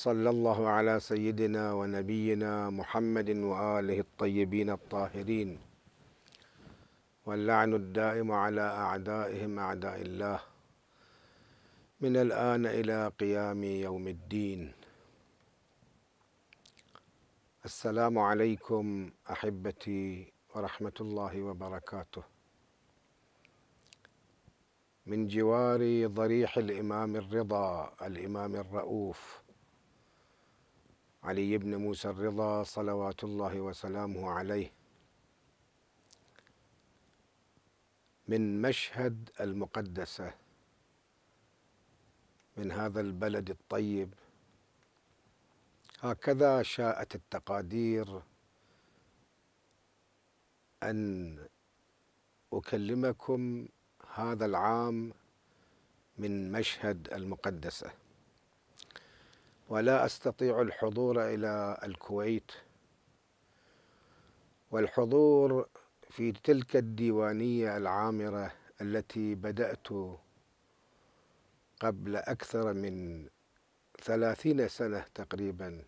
وصلى الله على سيدنا ونبينا محمد واله الطيبين الطاهرين واللعن الدائم على اعدائهم اعداء الله من الان الى قيام يوم الدين السلام عليكم احبتي ورحمه الله وبركاته من جوار ضريح الامام الرضا الامام الرؤوف علي بن موسى الرضا صلوات الله وسلامه عليه من مشهد المقدسه من هذا البلد الطيب هكذا شاءت التقادير ان اكلمكم هذا العام من مشهد المقدسه ولا أستطيع الحضور إلى الكويت والحضور في تلك الديوانية العامرة التي بدأت قبل أكثر من ثلاثين سنة تقريبا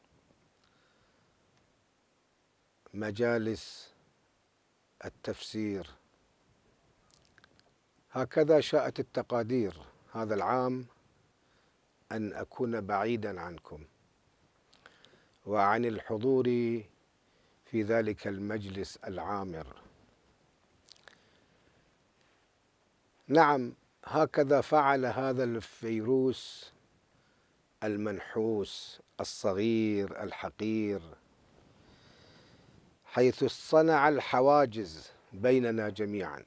مجالس التفسير هكذا شاءت التقادير هذا العام أن أكون بعيدا عنكم وعن الحضور في ذلك المجلس العامر نعم هكذا فعل هذا الفيروس المنحوس الصغير الحقير حيث صنع الحواجز بيننا جميعا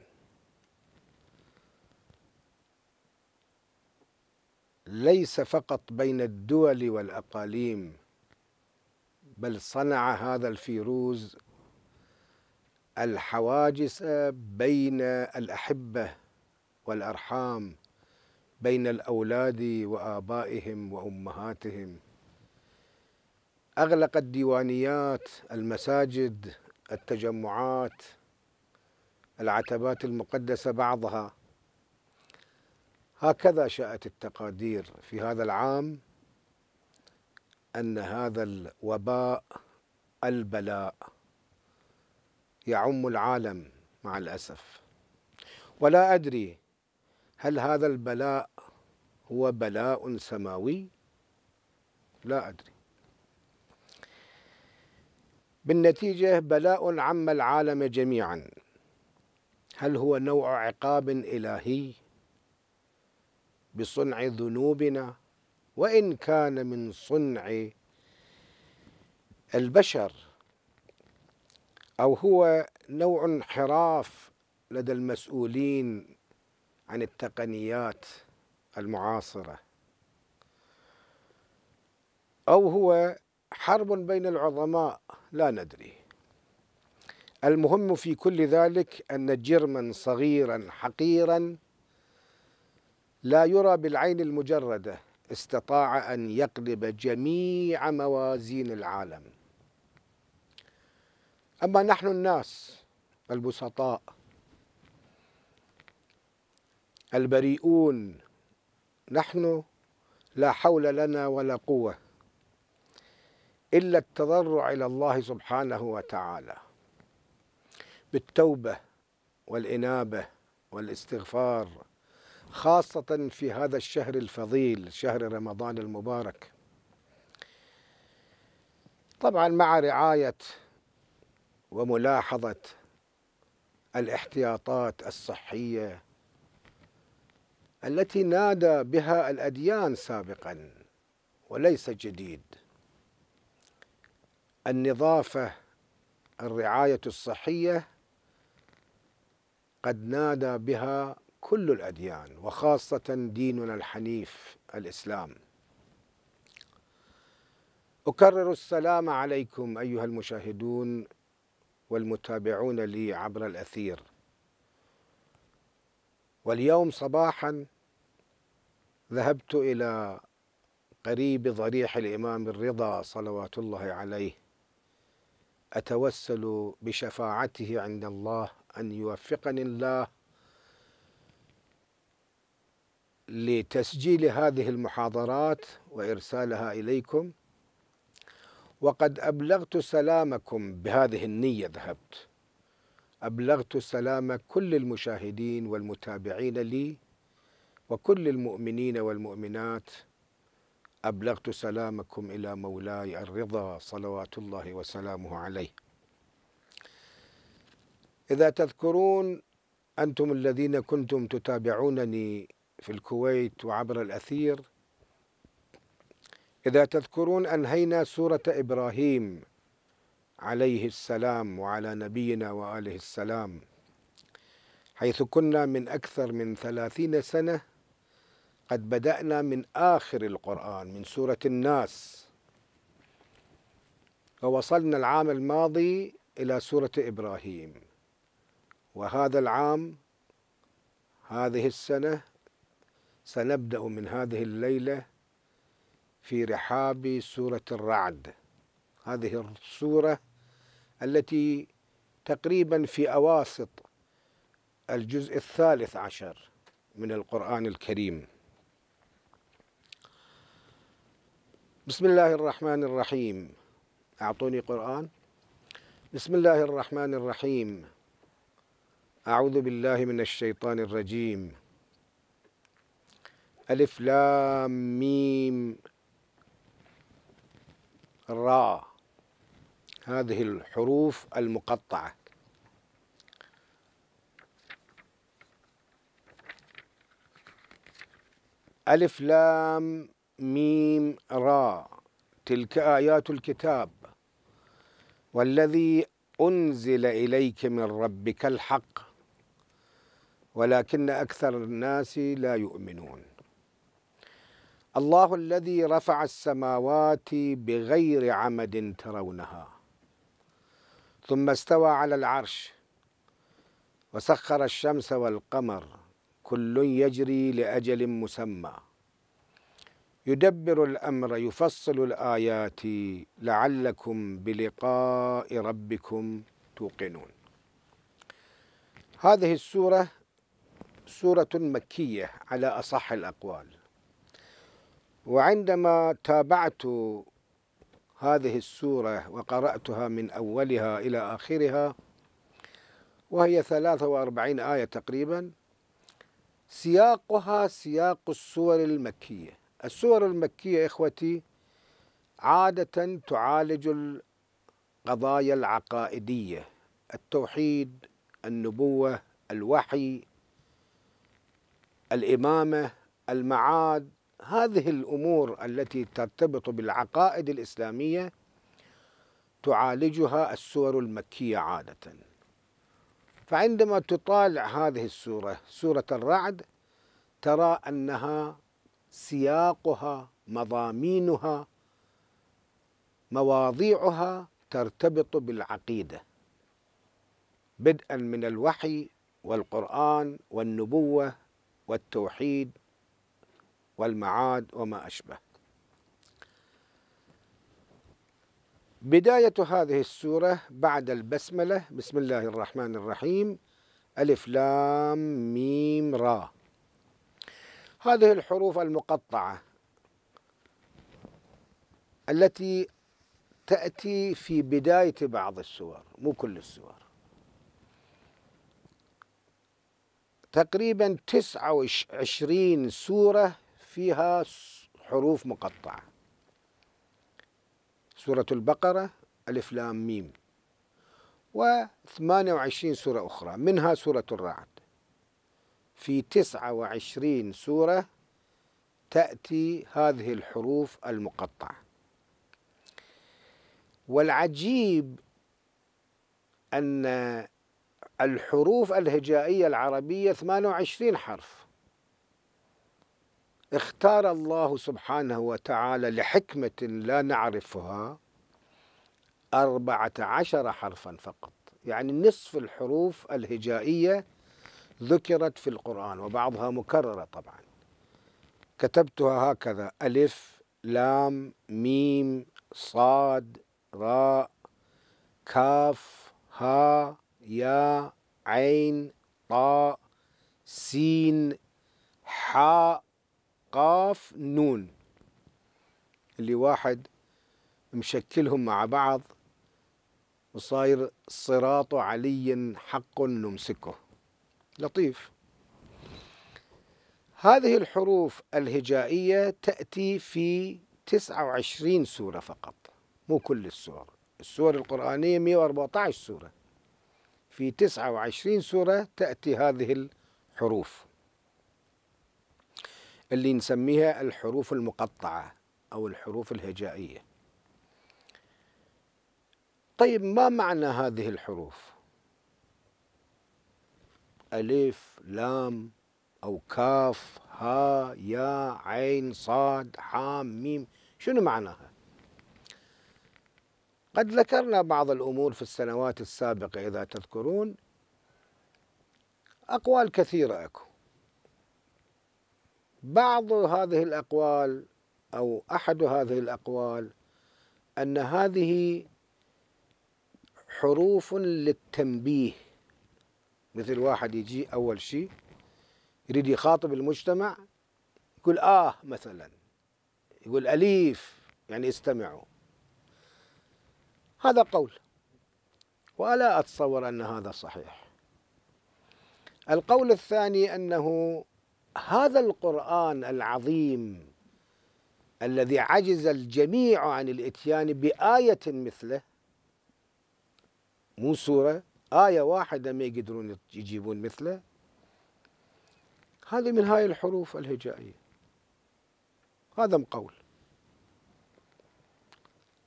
ليس فقط بين الدول والاقاليم بل صنع هذا الفيروز الحواجز بين الاحبه والارحام بين الاولاد وابائهم وامهاتهم اغلق الديوانيات المساجد التجمعات العتبات المقدسه بعضها هكذا شاءت التقادير في هذا العام أن هذا الوباء البلاء يعم العالم مع الأسف ولا أدري هل هذا البلاء هو بلاء سماوي لا أدري بالنتيجة بلاء عم العالم جميعا هل هو نوع عقاب إلهي بصنع ذنوبنا وان كان من صنع البشر او هو نوع انحراف لدى المسؤولين عن التقنيات المعاصره او هو حرب بين العظماء لا ندري المهم في كل ذلك ان جرما صغيرا حقيرا لا يرى بالعين المجرده استطاع ان يقلب جميع موازين العالم اما نحن الناس البسطاء البريئون نحن لا حول لنا ولا قوه الا التضرع الى الله سبحانه وتعالى بالتوبه والانابه والاستغفار خاصة في هذا الشهر الفضيل شهر رمضان المبارك طبعا مع رعاية وملاحظة الاحتياطات الصحية التي نادى بها الأديان سابقا وليس جديد النظافة الرعاية الصحية قد نادى بها كل الاديان وخاصه ديننا الحنيف الاسلام اكرر السلام عليكم ايها المشاهدون والمتابعون لي عبر الاثير واليوم صباحا ذهبت الى قريب ضريح الامام الرضا صلوات الله عليه اتوسل بشفاعته عند الله ان يوفقني الله لتسجيل هذه المحاضرات وارسالها اليكم وقد ابلغت سلامكم بهذه النيه ذهبت ابلغت سلام كل المشاهدين والمتابعين لي وكل المؤمنين والمؤمنات ابلغت سلامكم الى مولاي الرضا صلوات الله وسلامه عليه اذا تذكرون انتم الذين كنتم تتابعونني في الكويت وعبر الأثير إذا تذكرون أنهينا سورة إبراهيم عليه السلام وعلى نبينا وآله السلام حيث كنا من أكثر من ثلاثين سنة قد بدأنا من آخر القرآن من سورة الناس ووصلنا العام الماضي إلى سورة إبراهيم وهذا العام هذه السنة سنبدأ من هذه الليلة في رحاب سورة الرعد هذه السورة التي تقريبا في أواسط الجزء الثالث عشر من القرآن الكريم بسم الله الرحمن الرحيم أعطوني قرآن بسم الله الرحمن الرحيم أعوذ بالله من الشيطان الرجيم ألف لام ميم را هذه الحروف المقطعة ألف لام ميم را تلك آيات الكتاب والذي أنزل إليك من ربك الحق ولكن أكثر الناس لا يؤمنون الله الذي رفع السماوات بغير عمد ترونها ثم استوى على العرش وسخر الشمس والقمر كل يجري لاجل مسمى يدبر الامر يفصل الايات لعلكم بلقاء ربكم توقنون هذه السوره سوره مكيه على اصح الاقوال وعندما تابعت هذه السورة وقرأتها من أولها إلى آخرها وهي 43 آية تقريبا سياقها سياق السور المكية السور المكية إخوتي عادة تعالج القضايا العقائدية التوحيد النبوة الوحي الإمامة المعاد هذه الامور التي ترتبط بالعقائد الاسلاميه تعالجها السور المكيه عاده فعندما تطالع هذه السوره سوره الرعد ترى انها سياقها مضامينها مواضيعها ترتبط بالعقيده بدءا من الوحي والقران والنبوه والتوحيد والمعاد وما أشبه بداية هذه السورة بعد البسملة بسم الله الرحمن الرحيم ألف لام ميم را هذه الحروف المقطعة التي تأتي في بداية بعض السور مو كل السور تقريبا 29 سورة فيها حروف مقطعة سورة البقرة ألف لام ميم و28 سورة أخرى منها سورة الرعد في 29 سورة تأتي هذه الحروف المقطعة والعجيب أن الحروف الهجائية العربية 28 حرف اختار الله سبحانه وتعالى لحكمة لا نعرفها أربعة عشر حرفا فقط يعني نصف الحروف الهجائية ذكرت في القرآن وبعضها مكررة طبعا كتبتها هكذا ألف لام ميم صاد راء كاف ها يا عين طاء سين حاء قاف نون اللي واحد مشكلهم مع بعض وصاير صراط علي حق نمسكه لطيف هذه الحروف الهجائية تأتي في 29 سورة فقط مو كل السور السور القرآنية 114 سورة في 29 سورة تأتي هذه الحروف اللي نسميها الحروف المقطعة أو الحروف الهجائية طيب ما معنى هذه الحروف ألف لام أو كاف ها يا عين صاد حام ميم شنو معناها قد ذكرنا بعض الأمور في السنوات السابقة إذا تذكرون أقوال كثيرة أكو بعض هذه الأقوال أو أحد هذه الأقوال أن هذه حروف للتنبيه مثل واحد يجي أول شيء يريد يخاطب المجتمع يقول آه مثلا يقول أليف يعني استمعوا هذا قول ولا أتصور أن هذا صحيح القول الثاني أنه هذا القرآن العظيم الذي عجز الجميع عن الاتيان بآية مثله مو سورة آية واحدة ما يقدرون يجيبون مثله هذه من هاي الحروف الهجائية هذا مقول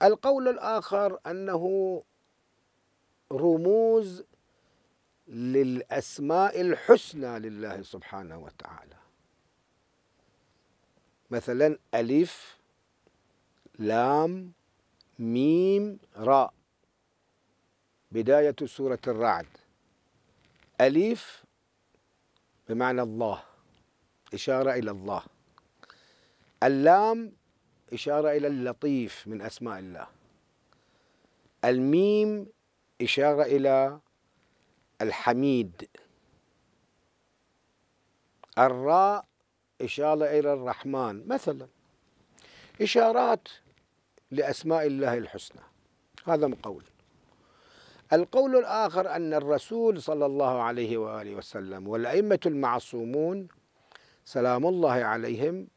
القول الآخر أنه رموز للأسماء الحسنى لله سبحانه وتعالى مثلا ألف لام ميم راء بداية سورة الرعد أليف بمعنى الله إشارة إلى الله اللام إشارة إلى اللطيف من أسماء الله الميم إشارة إلى الحميد الراء إشارة إلى الرحمن مثلا إشارات لأسماء الله الحسنى هذا قول القول الآخر أن الرسول صلى الله عليه وآله وسلم والأئمة المعصومون سلام الله عليهم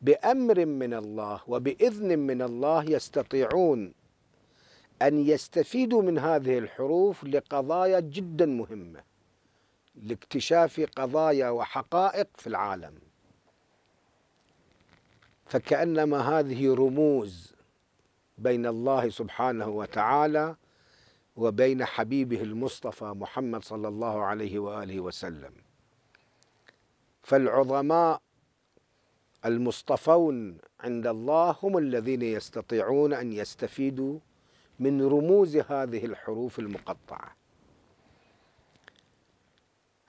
بأمر من الله وبإذن من الله يستطيعون أن يستفيدوا من هذه الحروف لقضايا جدا مهمة لاكتشاف قضايا وحقائق في العالم فكأنما هذه رموز بين الله سبحانه وتعالى وبين حبيبه المصطفى محمد صلى الله عليه واله وسلم فالعظماء المصطفون عند الله هم الذين يستطيعون ان يستفيدوا من رموز هذه الحروف المقطعه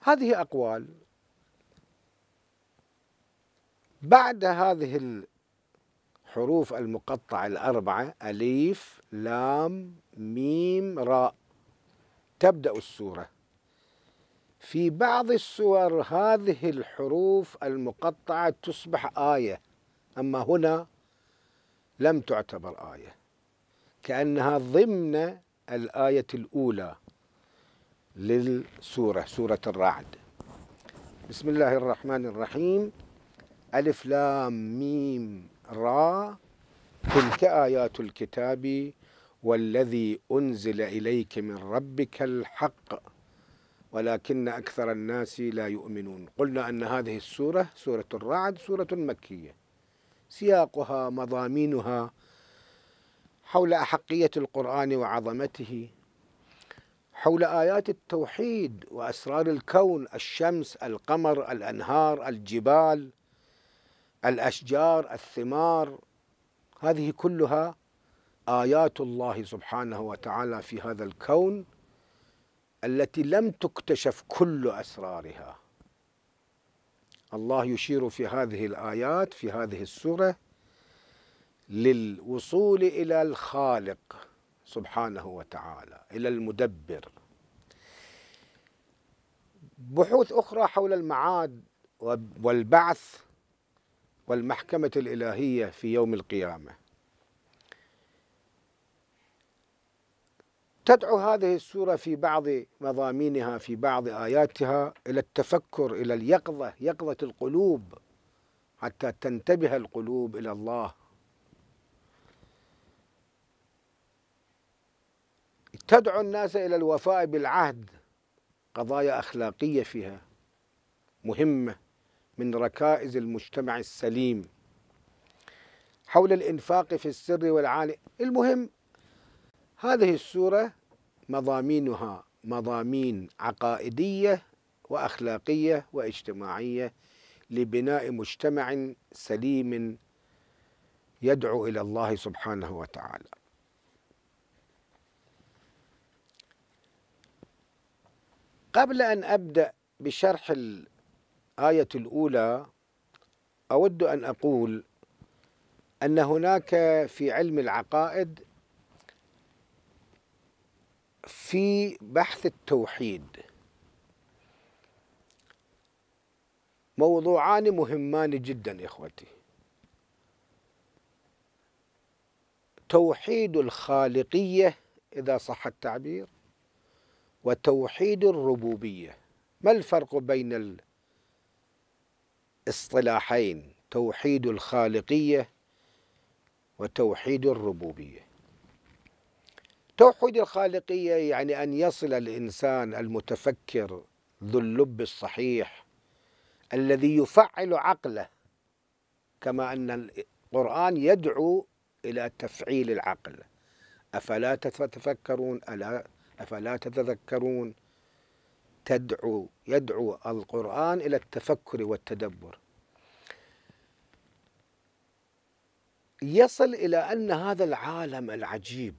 هذه اقوال بعد هذه الحروف المقطعة الأربعة أليف لام ميم راء تبدأ السورة في بعض السور هذه الحروف المقطعة تصبح آية أما هنا لم تعتبر آية كأنها ضمن الآية الأولى للسورة سورة الرعد بسم الله الرحمن الرحيم ألف لام ميم را تلك آيات الكتاب والذي أنزل إليك من ربك الحق ولكن أكثر الناس لا يؤمنون قلنا أن هذه السورة سورة الرعد سورة مكية سياقها مضامينها حول أحقية القرآن وعظمته حول آيات التوحيد وأسرار الكون الشمس القمر الأنهار الجبال الاشجار الثمار هذه كلها ايات الله سبحانه وتعالى في هذا الكون التي لم تكتشف كل اسرارها الله يشير في هذه الايات في هذه السوره للوصول الى الخالق سبحانه وتعالى الى المدبر بحوث اخرى حول المعاد والبعث والمحكمة الإلهية في يوم القيامة تدعو هذه السورة في بعض مضامينها في بعض آياتها إلى التفكر إلى اليقظة يقظة القلوب حتى تنتبه القلوب إلى الله تدعو الناس إلى الوفاء بالعهد قضايا أخلاقية فيها مهمة من ركائز المجتمع السليم حول الإنفاق في السر والعالي المهم هذه السورة مضامينها مضامين عقائدية وأخلاقية واجتماعية لبناء مجتمع سليم يدعو إلى الله سبحانه وتعالى قبل أن أبدأ بشرح الآية الأولى أود أن أقول أن هناك في علم العقائد في بحث التوحيد موضوعان مهمان جدا إخوتي توحيد الخالقية إذا صح التعبير وتوحيد الربوبية ما الفرق بين اصطلاحين توحيد الخالقية وتوحيد الربوبية توحيد الخالقية يعني أن يصل الإنسان المتفكر ذو اللب الصحيح الذي يفعل عقله كما أن القرآن يدعو إلى تفعيل العقل أفلا تتفكرون ألا أفلا تتذكرون تدعو يدعو القرآن إلى التفكر والتدبر يصل إلى أن هذا العالم العجيب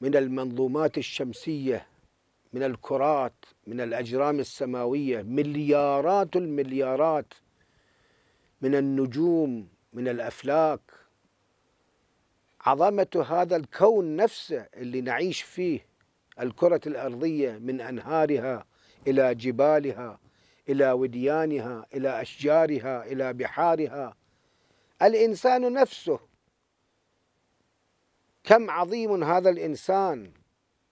من المنظومات الشمسية من الكرات من الأجرام السماوية مليارات المليارات من النجوم من الأفلاك عظمة هذا الكون نفسه اللي نعيش فيه الكرة الأرضية من أنهارها إلى جبالها إلى وديانها إلى أشجارها إلى بحارها الإنسان نفسه كم عظيم هذا الإنسان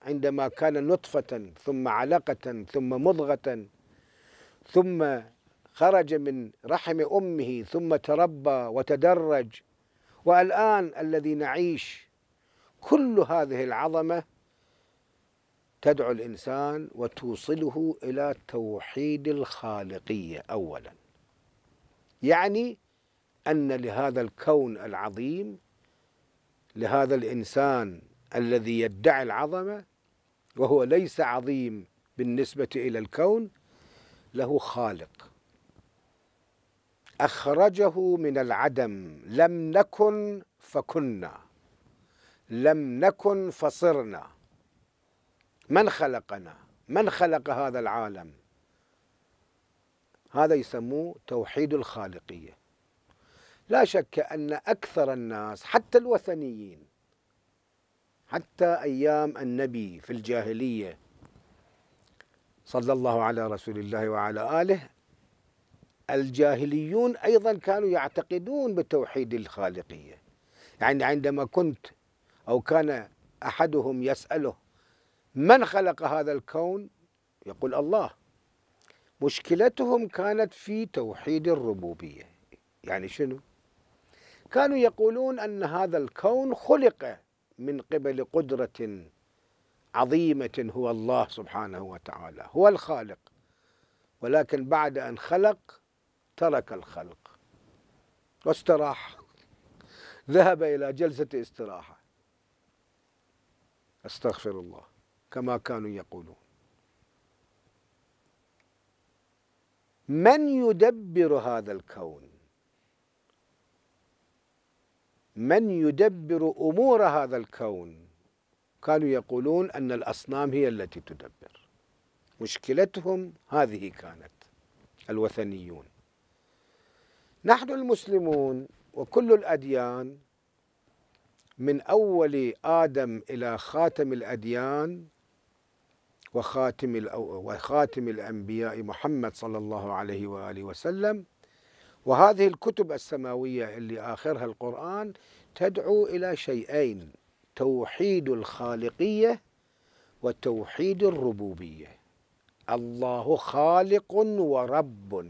عندما كان نطفة ثم علقة ثم مضغة ثم خرج من رحم أمه ثم تربى وتدرج والآن الذي نعيش كل هذه العظمة تدعو الإنسان وتوصله إلى توحيد الخالقية أولا يعني أن لهذا الكون العظيم لهذا الإنسان الذي يدعي العظمة وهو ليس عظيم بالنسبة إلى الكون له خالق أخرجه من العدم لم نكن فكنا لم نكن فصرنا من خلقنا من خلق هذا العالم هذا يسموه توحيد الخالقية لا شك أن أكثر الناس حتى الوثنيين حتى أيام النبي في الجاهلية صلى الله على رسول الله وعلى آله الجاهليون أيضا كانوا يعتقدون بتوحيد الخالقية يعني عندما كنت أو كان أحدهم يسأله من خلق هذا الكون يقول الله مشكلتهم كانت في توحيد الربوبية يعني شنو كانوا يقولون أن هذا الكون خلق من قبل قدرة عظيمة هو الله سبحانه وتعالى هو الخالق ولكن بعد أن خلق ترك الخلق واستراح ذهب إلى جلسة استراحة استغفر الله كما كانوا يقولون من يدبر هذا الكون من يدبر امور هذا الكون كانوا يقولون ان الاصنام هي التي تدبر مشكلتهم هذه كانت الوثنيون نحن المسلمون وكل الاديان من اول ادم الى خاتم الاديان وخاتم وخاتم الأنبياء محمد صلى الله عليه وآله وسلم وهذه الكتب السماوية اللي آخرها القرآن تدعو إلى شيئين توحيد الخالقية وتوحيد الربوبية الله خالق ورب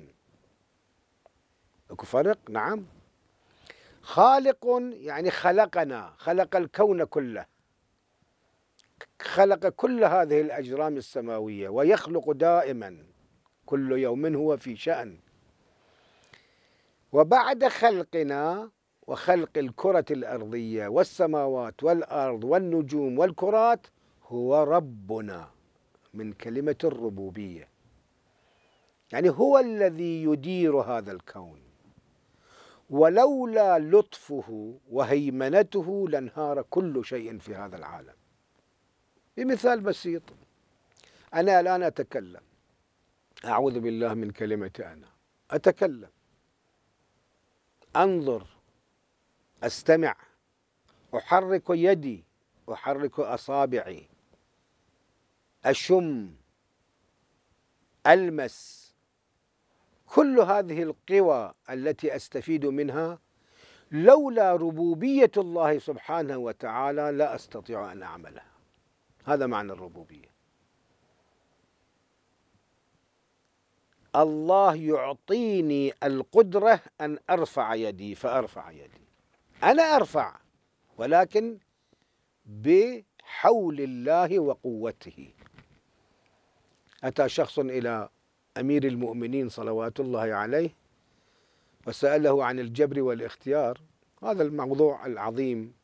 اكو فرق نعم خالق يعني خلقنا خلق الكون كله خلق كل هذه الأجرام السماوية ويخلق دائما كل يوم هو في شأن وبعد خلقنا وخلق الكرة الأرضية والسماوات والأرض والنجوم والكرات هو ربنا من كلمة الربوبية يعني هو الذي يدير هذا الكون ولولا لطفه وهيمنته لانهار كل شيء في هذا العالم بمثال بسيط أنا الآن أتكلم أعوذ بالله من كلمة أنا أتكلم أنظر أستمع أحرك يدي أحرك أصابعي أشم ألمس كل هذه القوى التي أستفيد منها لولا ربوبية الله سبحانه وتعالى لا أستطيع أن أعملها هذا معنى الربوبية الله يعطيني القدرة أن أرفع يدي فأرفع يدي أنا أرفع ولكن بحول الله وقوته أتى شخص إلى أمير المؤمنين صلوات الله عليه وسأله عن الجبر والاختيار هذا الموضوع العظيم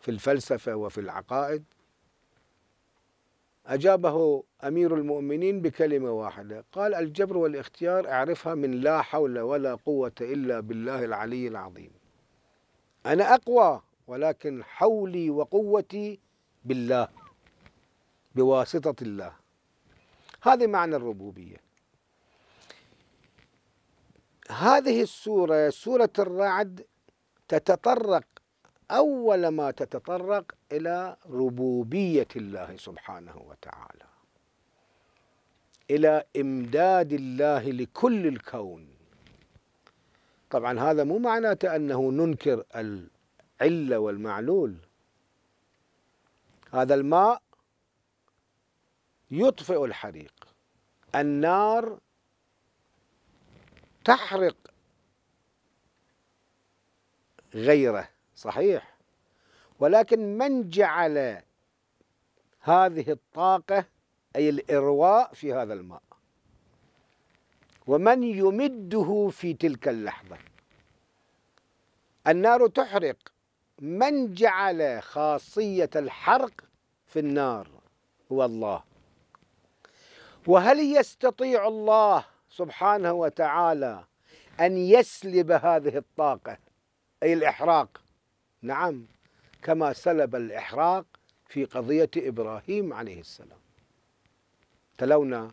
في الفلسفة وفي العقائد أجابه أمير المؤمنين بكلمة واحدة قال الجبر والاختيار اعرفها من لا حول ولا قوة إلا بالله العلي العظيم أنا أقوى ولكن حولي وقوتي بالله بواسطة الله هذا معنى الربوبية هذه السورة سورة الرعد تتطرق أول ما تتطرق إلى ربوبية الله سبحانه وتعالى إلى إمداد الله لكل الكون طبعا هذا مو معناته أنه ننكر العلة والمعلول هذا الماء يطفئ الحريق النار تحرق غيره صحيح ولكن من جعل هذه الطاقة أي الإرواء في هذا الماء ومن يمده في تلك اللحظة النار تحرق من جعل خاصية الحرق في النار هو الله وهل يستطيع الله سبحانه وتعالى أن يسلب هذه الطاقة أي الإحراق نعم كما سلب الإحراق في قضية إبراهيم عليه السلام تلونا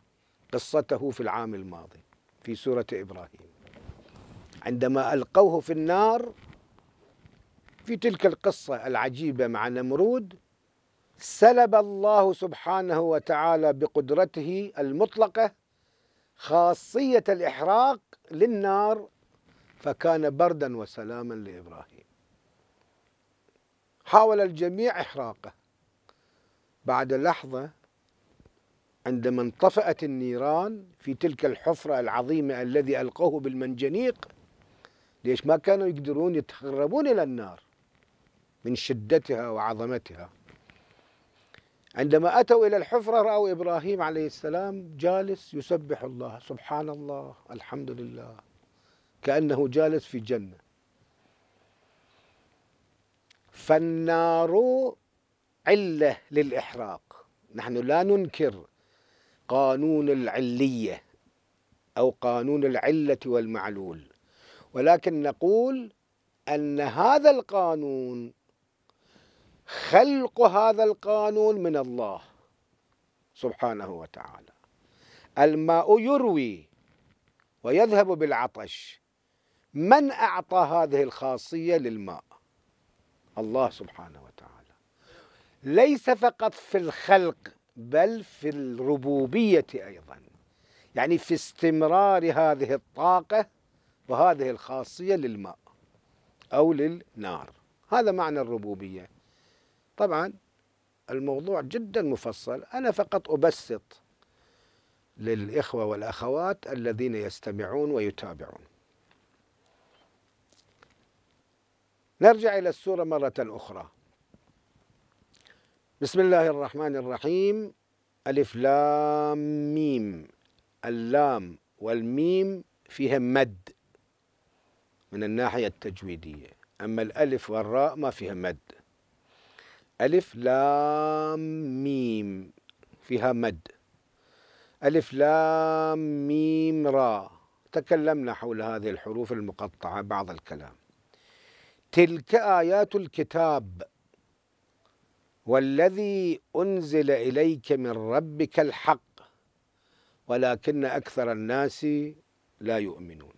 قصته في العام الماضي في سورة إبراهيم عندما ألقوه في النار في تلك القصة العجيبة مع نمرود سلب الله سبحانه وتعالى بقدرته المطلقة خاصية الإحراق للنار فكان بردا وسلاما لإبراهيم حاول الجميع إحراقه بعد لحظة عندما انطفأت النيران في تلك الحفرة العظيمة الذي ألقوه بالمنجنيق ليش ما كانوا يقدرون يتقربون إلى النار من شدتها وعظمتها عندما أتوا إلى الحفرة رأوا إبراهيم عليه السلام جالس يسبح الله سبحان الله الحمد لله كأنه جالس في جنة فالنار علة للإحراق نحن لا ننكر قانون العلية أو قانون العلة والمعلول ولكن نقول أن هذا القانون خلق هذا القانون من الله سبحانه وتعالى الماء يروي ويذهب بالعطش من أعطى هذه الخاصية للماء الله سبحانه وتعالى ليس فقط في الخلق بل في الربوبية أيضا يعني في استمرار هذه الطاقة وهذه الخاصية للماء أو للنار هذا معنى الربوبية طبعا الموضوع جدا مفصل أنا فقط أبسط للإخوة والأخوات الذين يستمعون ويتابعون نرجع إلى السورة مرة أخرى بسم الله الرحمن الرحيم ألف لام ميم اللام والميم فيها مد من الناحية التجويدية أما الألف والراء ما فيها مد ألف لام ميم فيها مد ألف لام ميم راء تكلمنا حول هذه الحروف المقطعة بعض الكلام تلك ايات الكتاب والذي انزل اليك من ربك الحق ولكن اكثر الناس لا يؤمنون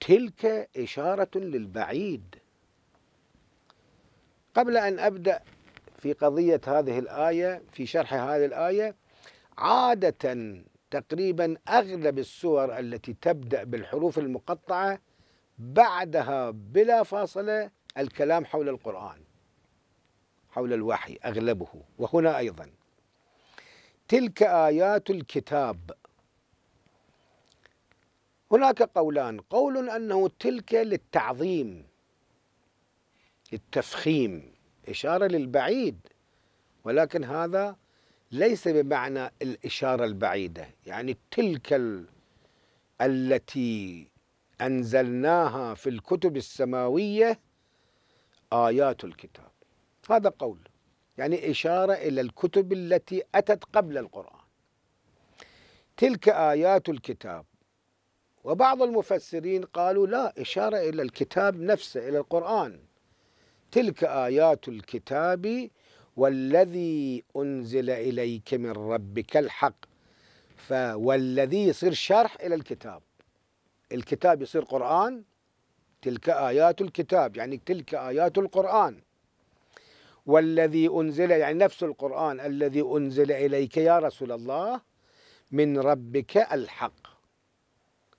تلك اشاره للبعيد قبل ان ابدا في قضيه هذه الايه في شرح هذه الايه عاده تقريبا اغلب السور التي تبدا بالحروف المقطعه بعدها بلا فاصله الكلام حول القران حول الوحي اغلبه وهنا ايضا تلك ايات الكتاب هناك قولان قول انه تلك للتعظيم للتفخيم اشاره للبعيد ولكن هذا ليس بمعنى الاشاره البعيده يعني تلك التي أنزلناها في الكتب السماوية آيات الكتاب هذا قول يعني إشارة إلى الكتب التي أتت قبل القرآن تلك آيات الكتاب وبعض المفسرين قالوا لا إشارة إلى الكتاب نفسه إلى القرآن تلك آيات الكتاب والذي أنزل إليك من ربك الحق فوالذي يصير شرح إلى الكتاب الكتاب يصير قرآن تلك آيات الكتاب يعني تلك آيات القرآن والذي أنزل يعني نفس القرآن الذي أنزل إليك يا رسول الله من ربك الحق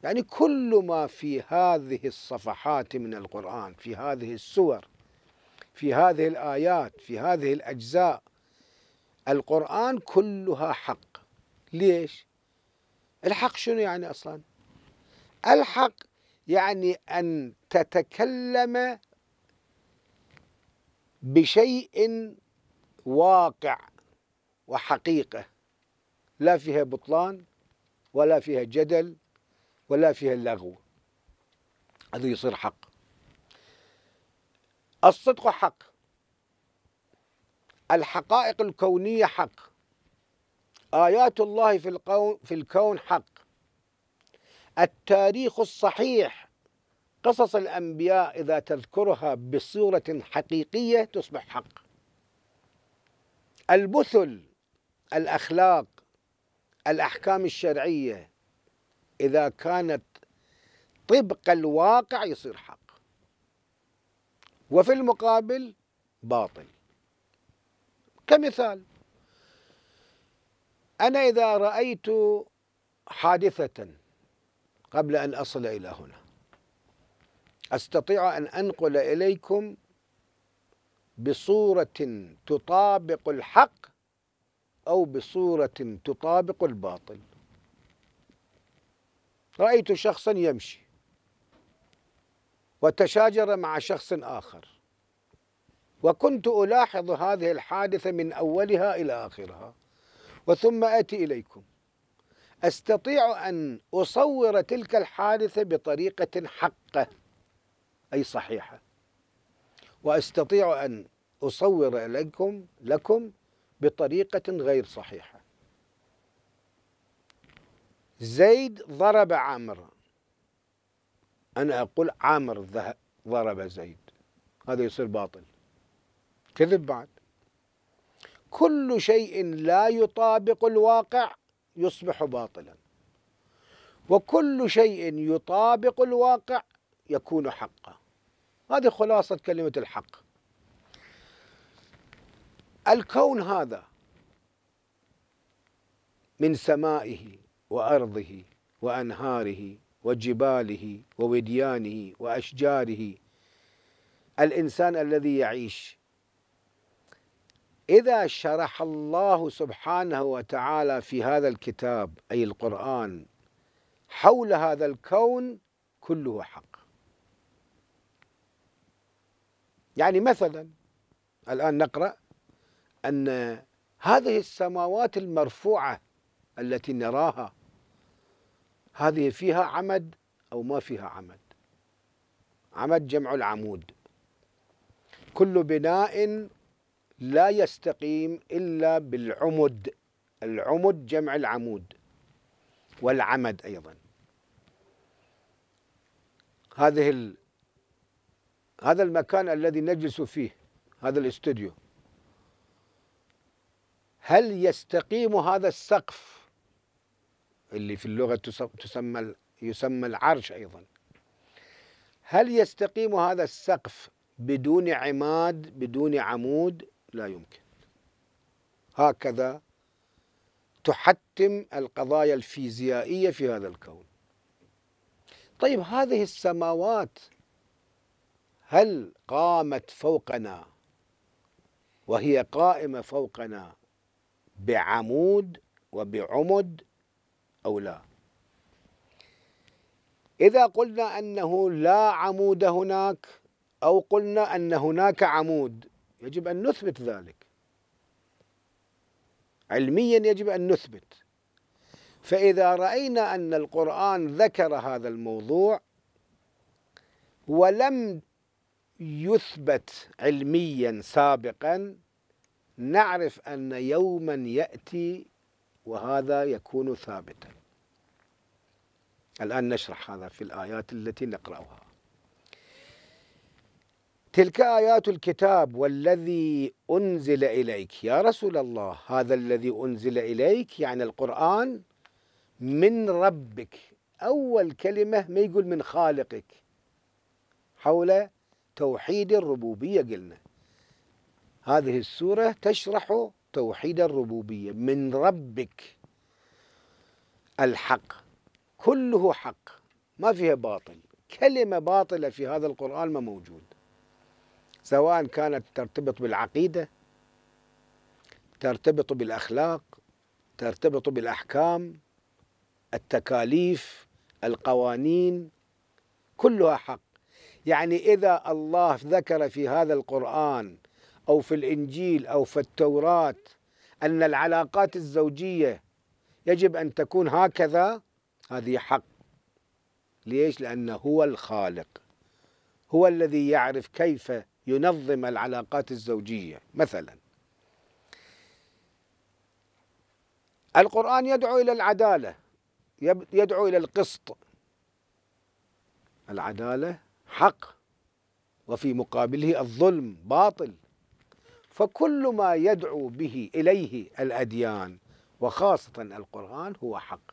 يعني كل ما في هذه الصفحات من القرآن في هذه السور في هذه الآيات في هذه الأجزاء القرآن كلها حق ليش؟ الحق شنو يعني أصلاً؟ الحق يعني ان تتكلم بشيء واقع وحقيقه لا فيها بطلان ولا فيها جدل ولا فيها لغو هذا يصير حق الصدق حق الحقائق الكونيه حق ايات الله في الكون في الكون حق التاريخ الصحيح قصص الأنبياء إذا تذكرها بصورة حقيقية تصبح حق البثل الأخلاق الأحكام الشرعية إذا كانت طبق الواقع يصير حق وفي المقابل باطل كمثال أنا إذا رأيت حادثة قبل أن أصل إلى هنا أستطيع أن أنقل إليكم بصورة تطابق الحق أو بصورة تطابق الباطل رأيت شخصا يمشي وتشاجر مع شخص آخر وكنت ألاحظ هذه الحادثة من أولها إلى آخرها وثم أتي إليكم استطيع ان اصور تلك الحادثه بطريقه حقه اي صحيحه واستطيع ان اصور لكم لكم بطريقه غير صحيحه زيد ضرب عامر انا اقول عامر ضرب زيد هذا يصير باطل كذب بعد كل شيء لا يطابق الواقع يصبح باطلا وكل شيء يطابق الواقع يكون حقا هذه خلاصة كلمة الحق الكون هذا من سمائه وأرضه وأنهاره وجباله ووديانه وأشجاره الإنسان الذي يعيش إذا شرح الله سبحانه وتعالى في هذا الكتاب أي القرآن حول هذا الكون كله حق يعني مثلا الآن نقرأ أن هذه السماوات المرفوعة التي نراها هذه فيها عمد أو ما فيها عمد عمد جمع العمود كل بناء لا يستقيم إلا بالعمد العمد جمع العمود والعمد أيضا هذه ال... هذا المكان الذي نجلس فيه هذا الاستوديو هل يستقيم هذا السقف اللي في اللغة تسمى يسمى العرش أيضا هل يستقيم هذا السقف بدون عماد بدون عمود لا يمكن هكذا تحتم القضايا الفيزيائية في هذا الكون طيب هذه السماوات هل قامت فوقنا وهي قائمة فوقنا بعمود وبعمد أو لا إذا قلنا أنه لا عمود هناك أو قلنا أن هناك عمود يجب أن نثبت ذلك علميا يجب أن نثبت فإذا رأينا أن القرآن ذكر هذا الموضوع ولم يثبت علميا سابقا نعرف أن يوما يأتي وهذا يكون ثابتا الآن نشرح هذا في الآيات التي نقرأها تلك آيات الكتاب والذي أنزل إليك يا رسول الله هذا الذي أنزل إليك يعني القرآن من ربك أول كلمة ما يقول من خالقك حول توحيد الربوبية قلنا هذه السورة تشرح توحيد الربوبية من ربك الحق كله حق ما فيها باطل كلمة باطلة في هذا القرآن ما موجود سواء كانت ترتبط بالعقيدة ترتبط بالأخلاق ترتبط بالأحكام التكاليف القوانين كلها حق يعني إذا الله ذكر في هذا القرآن أو في الإنجيل أو في التوراة أن العلاقات الزوجية يجب أن تكون هكذا هذه حق ليش؟ لأنه هو الخالق هو الذي يعرف كيف ينظم العلاقات الزوجية مثلا القرآن يدعو إلى العدالة يدعو إلى القسط العدالة حق وفي مقابله الظلم باطل فكل ما يدعو به إليه الأديان وخاصة القرآن هو حق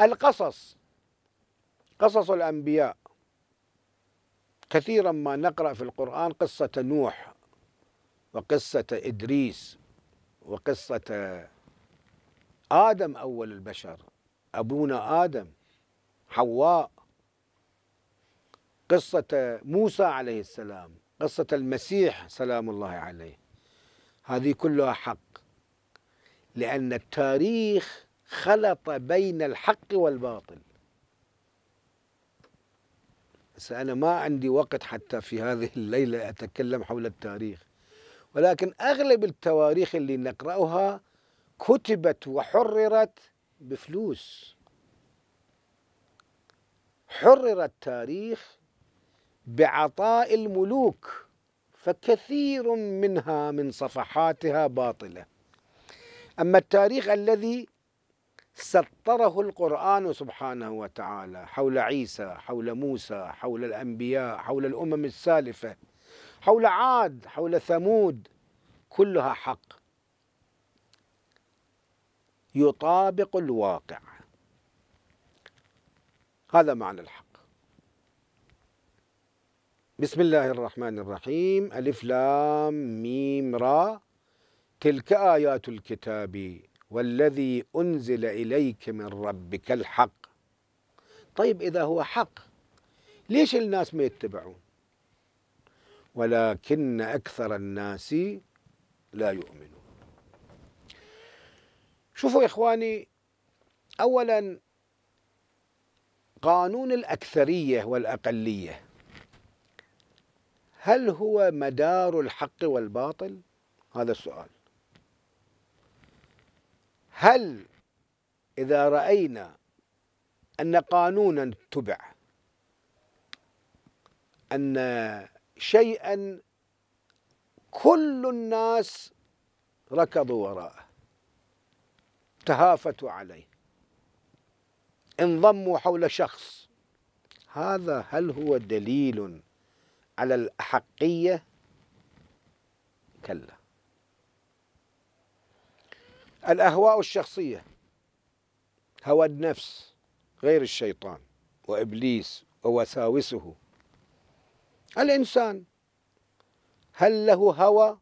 القصص قصص الأنبياء كثيرا ما نقرأ في القرآن قصة نوح وقصة إدريس وقصة آدم أول البشر أبونا آدم حواء قصة موسى عليه السلام قصة المسيح سلام الله عليه هذه كلها حق لأن التاريخ خلط بين الحق والباطل أنا ما عندي وقت حتى في هذه الليلة أتكلم حول التاريخ ولكن أغلب التواريخ اللي نقرأها كتبت وحررت بفلوس حرر التاريخ بعطاء الملوك فكثير منها من صفحاتها باطله اما التاريخ الذي سطره القرآن سبحانه وتعالى حول عيسى حول موسى حول الأنبياء حول الأمم السالفة حول عاد حول ثمود كلها حق يطابق الواقع هذا معنى الحق بسم الله الرحمن الرحيم ألف لام ميم را تلك آيات الكتاب والذي أنزل إليك من ربك الحق طيب إذا هو حق ليش الناس ما يتبعون ولكن أكثر الناس لا يؤمنون شوفوا إخواني أولا قانون الأكثرية والأقلية هل هو مدار الحق والباطل؟ هذا السؤال هل إذا رأينا أن قانونا تبع أن شيئا كل الناس ركضوا وراءه تهافتوا عليه انضموا حول شخص هذا هل هو دليل على الأحقية؟ كلا الأهواء الشخصية هوى النفس غير الشيطان وإبليس ووساوسه الإنسان هل له هوى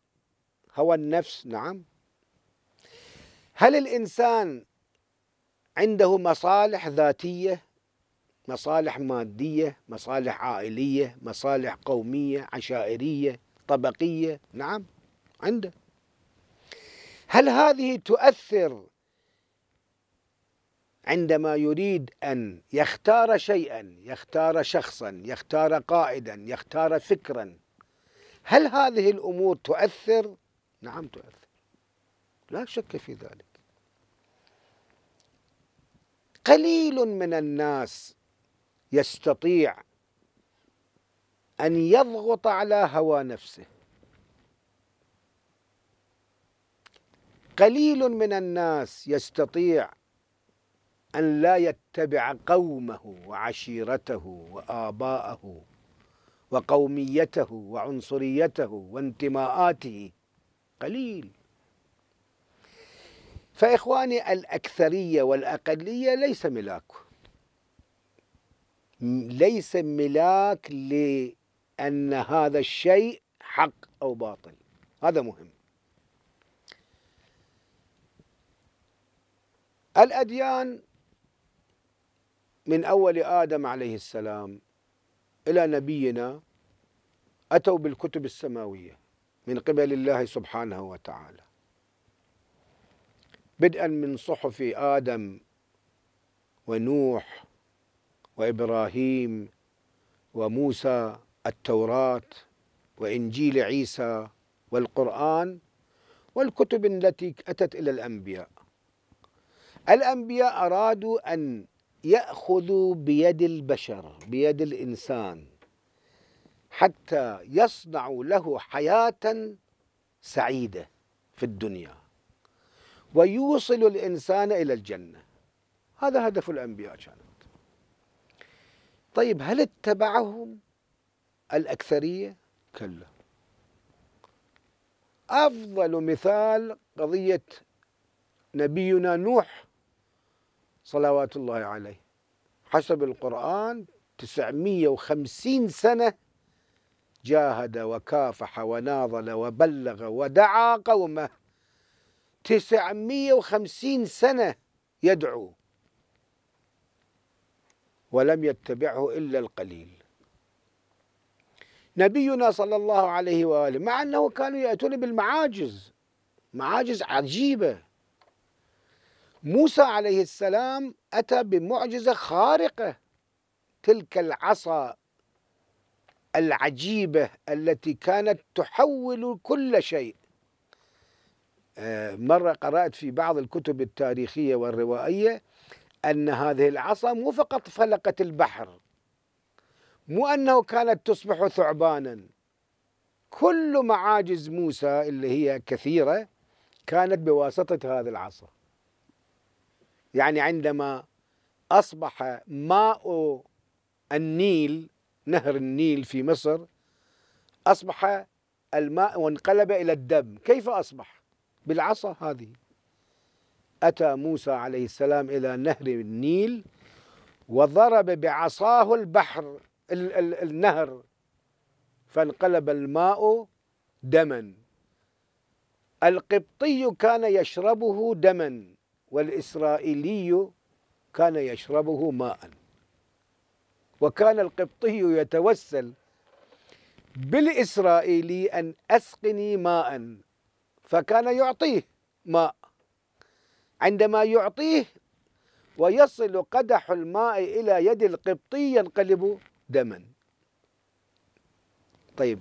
هوى النفس نعم هل الإنسان عنده مصالح ذاتية مصالح مادية مصالح عائلية مصالح قومية عشائرية طبقية نعم عنده هل هذه تؤثر عندما يريد ان يختار شيئا يختار شخصا يختار قائدا يختار فكرا هل هذه الامور تؤثر نعم تؤثر لا شك في ذلك قليل من الناس يستطيع ان يضغط على هوى نفسه قليل من الناس يستطيع أن لا يتبع قومه وعشيرته وآباءه وقوميته وعنصريته وانتماءاته قليل فإخواني الأكثرية والأقلية ليس ملاك ليس ملاك لأن هذا الشيء حق أو باطل هذا مهم الأديان من أول آدم عليه السلام إلى نبينا أتوا بالكتب السماوية من قبل الله سبحانه وتعالى بدءا من صحف آدم ونوح وإبراهيم وموسى التوراة وإنجيل عيسى والقرآن والكتب التي أتت إلى الأنبياء الأنبياء أرادوا أن يأخذوا بيد البشر بيد الإنسان حتى يصنعوا له حياة سعيدة في الدنيا ويوصل الإنسان إلى الجنة هذا هدف الأنبياء كانت طيب هل اتبعهم الأكثرية؟ كلا أفضل مثال قضية نبينا نوح صلوات الله عليه حسب القرآن 950 سنة جاهد وكافح وناضل وبلغ ودعا قومه 950 سنة يدعو ولم يتبعه إلا القليل نبينا صلى الله عليه وآله مع أنه كانوا يأتون بالمعاجز معاجز عجيبة موسى عليه السلام أتى بمعجزة خارقة تلك العصا العجيبة التي كانت تحول كل شيء آه، مرة قرأت في بعض الكتب التاريخية والروائية أن هذه العصا مو فقط فلقت البحر مو أنه كانت تصبح ثعبانا كل معاجز موسى اللي هي كثيرة كانت بواسطة هذه العصا يعني عندما أصبح ماء النيل نهر النيل في مصر أصبح الماء وانقلب إلى الدم كيف أصبح؟ بالعصا هذه أتى موسى عليه السلام إلى نهر النيل وضرب بعصاه البحر النهر فانقلب الماء دما القبطي كان يشربه دما والإسرائيلي كان يشربه ماء وكان القبطي يتوسل بالإسرائيلي أن أسقني ماء فكان يعطيه ماء عندما يعطيه ويصل قدح الماء إلى يد القبطي ينقلب دما طيب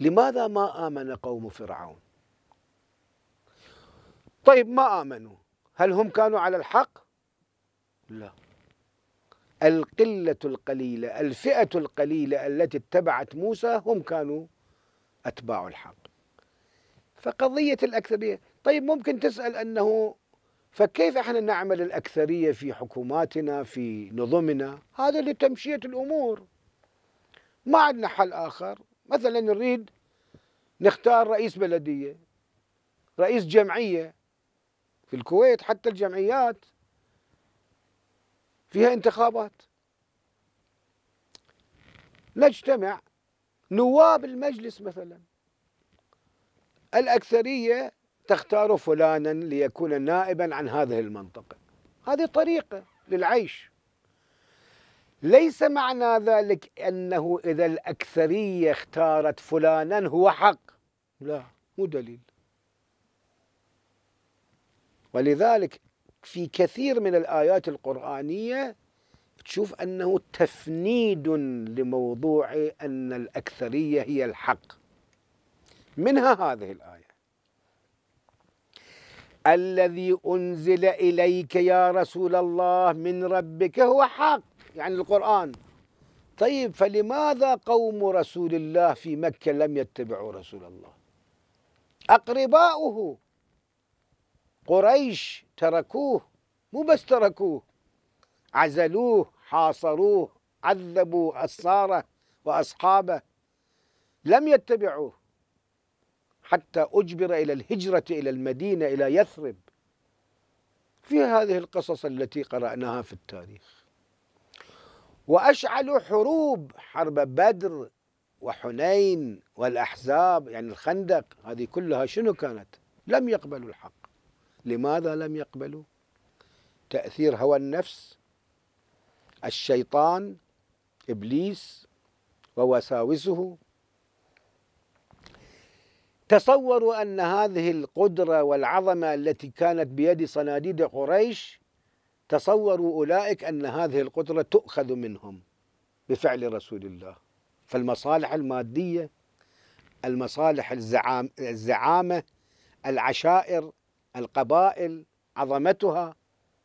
لماذا ما آمن قوم فرعون طيب ما آمنوا هل هم كانوا على الحق لا القلة القليلة الفئة القليلة التي اتبعت موسى هم كانوا أتباع الحق فقضية الأكثرية طيب ممكن تسأل أنه فكيف احنا نعمل الأكثرية في حكوماتنا في نظمنا هذا لتمشية الأمور ما عندنا حل آخر مثلا نريد نختار رئيس بلدية رئيس جمعية في الكويت حتى الجمعيات فيها انتخابات نجتمع نواب المجلس مثلا الأكثرية تختار فلانا ليكون نائبا عن هذه المنطقة هذه طريقة للعيش ليس معنى ذلك أنه إذا الأكثرية اختارت فلانا هو حق لا مو دليل ولذلك في كثير من الآيات القرآنية تشوف أنه تفنيد لموضوع أن الأكثرية هي الحق منها هذه الآية الذي أنزل إليك يا رسول الله من ربك هو حق يعني القرآن طيب فلماذا قوم رسول الله في مكة لم يتبعوا رسول الله أقرباؤه قريش تركوه مو بس تركوه عزلوه حاصروه عذبوا أساره وأصحابه لم يتبعوه حتى أجبر إلى الهجرة إلى المدينة إلى يثرب في هذه القصص التي قرأناها في التاريخ وأشعلوا حروب حرب بدر وحنين والأحزاب يعني الخندق هذه كلها شنو كانت لم يقبلوا الحق لماذا لم يقبلوا تأثير هوى النفس الشيطان إبليس ووساوسه تصوروا أن هذه القدرة والعظمة التي كانت بيد صناديد قريش تصوروا أولئك أن هذه القدرة تؤخذ منهم بفعل رسول الله فالمصالح المادية المصالح الزعام الزعامة العشائر القبائل عظمتها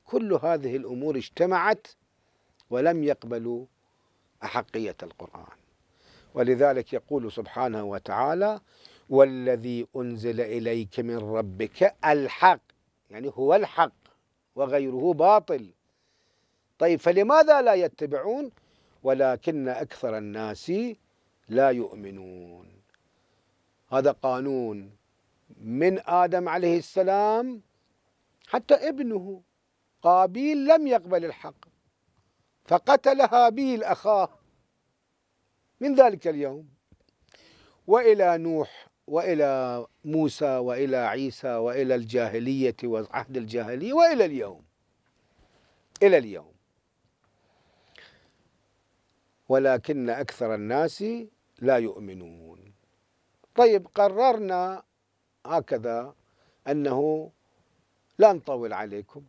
كل هذه الامور اجتمعت ولم يقبلوا احقيه القران ولذلك يقول سبحانه وتعالى والذي انزل اليك من ربك الحق يعني هو الحق وغيره باطل طيب فلماذا لا يتبعون ولكن اكثر الناس لا يؤمنون هذا قانون من آدم عليه السلام حتى ابنه قابيل لم يقبل الحق فقتل هابيل أخاه من ذلك اليوم وإلى نوح وإلى موسى وإلى عيسى وإلى الجاهلية وعهد الجاهلية وإلى اليوم إلى اليوم ولكن أكثر الناس لا يؤمنون طيب قررنا هكذا أنه لا نطول عليكم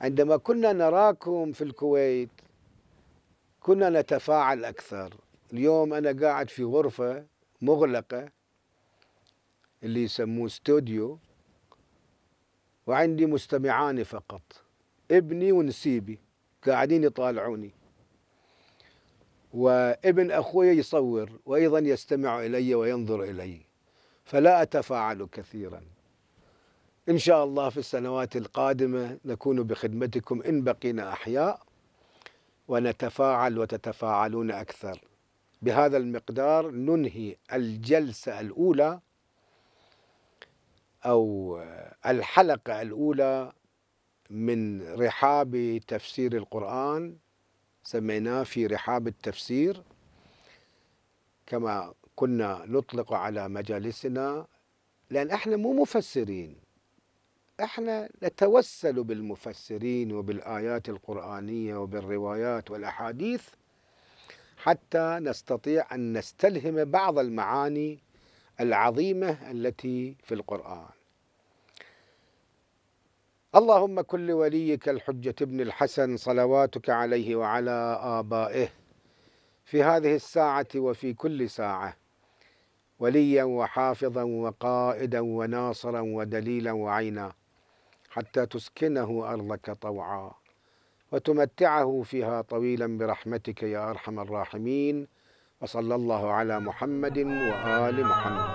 عندما كنا نراكم في الكويت كنا نتفاعل أكثر اليوم أنا قاعد في غرفة مغلقة اللي يسموه استوديو وعندي مستمعان فقط ابني ونسيبي قاعدين يطالعوني وابن أخوي يصور وأيضا يستمع إلي وينظر إلي فلا أتفاعل كثيرا إن شاء الله في السنوات القادمة نكون بخدمتكم إن بقينا أحياء ونتفاعل وتتفاعلون أكثر بهذا المقدار ننهي الجلسة الأولى أو الحلقة الأولى من رحاب تفسير القرآن سميناه في رحاب التفسير كما كنا نطلق على مجالسنا لأن احنا مو مفسرين احنا نتوسل بالمفسرين وبالآيات القرآنية وبالروايات والأحاديث حتى نستطيع أن نستلهم بعض المعاني العظيمة التي في القرآن اللهم كل وليك الحجة ابن الحسن صلواتك عليه وعلى آبائه في هذه الساعة وفي كل ساعة وليا وحافظا وقائدا وناصرا ودليلا وعينا حتى تسكنه ارضك طوعا وتمتعه فيها طويلا برحمتك يا ارحم الراحمين وصلى الله على محمد وال محمد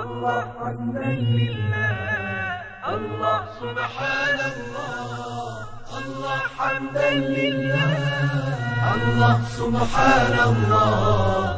الله حمدا لله الله سبحان الله الله حمدا لله الله سبحان الله